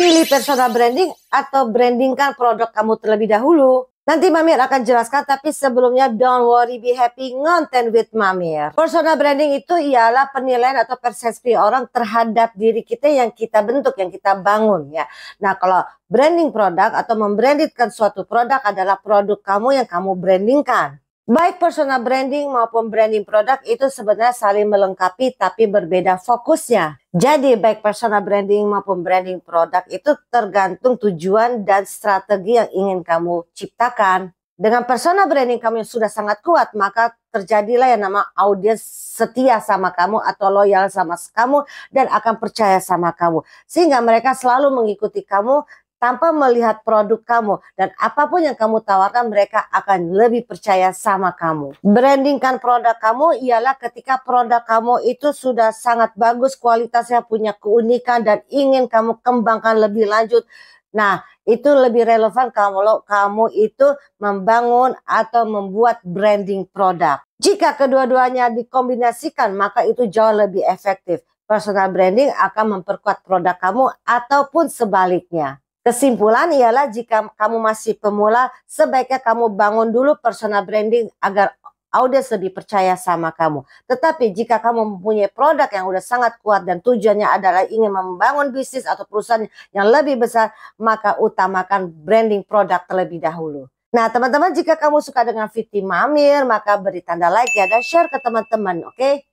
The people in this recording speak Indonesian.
Pilih personal branding atau brandingkan produk kamu terlebih dahulu. Nanti Mamir akan jelaskan, tapi sebelumnya don't worry, be happy, ngonten with Mamir. Personal branding itu ialah penilaian atau persepsi orang terhadap diri kita yang kita bentuk, yang kita bangun ya. Nah kalau branding produk atau membrandingkan suatu produk adalah produk kamu yang kamu brandingkan. Baik personal branding maupun branding produk itu sebenarnya saling melengkapi tapi berbeda fokusnya. Jadi baik personal branding maupun branding produk itu tergantung tujuan dan strategi yang ingin kamu ciptakan. Dengan personal branding kamu yang sudah sangat kuat, maka terjadilah yang nama audiens setia sama kamu atau loyal sama kamu dan akan percaya sama kamu. Sehingga mereka selalu mengikuti kamu tanpa melihat produk kamu dan apapun yang kamu tawarkan mereka akan lebih percaya sama kamu. Brandingkan produk kamu ialah ketika produk kamu itu sudah sangat bagus kualitasnya punya keunikan dan ingin kamu kembangkan lebih lanjut. Nah, itu lebih relevan kalau kamu itu membangun atau membuat branding produk. Jika kedua-duanya dikombinasikan, maka itu jauh lebih efektif. Personal branding akan memperkuat produk kamu ataupun sebaliknya. Kesimpulan ialah jika kamu masih pemula, sebaiknya kamu bangun dulu personal branding agar audiens lebih percaya sama kamu. Tetapi jika kamu mempunyai produk yang sudah sangat kuat dan tujuannya adalah ingin membangun bisnis atau perusahaan yang lebih besar, maka utamakan branding produk terlebih dahulu. Nah teman-teman jika kamu suka dengan Fiti Mamir maka beri tanda like ya dan share ke teman-teman oke. okay?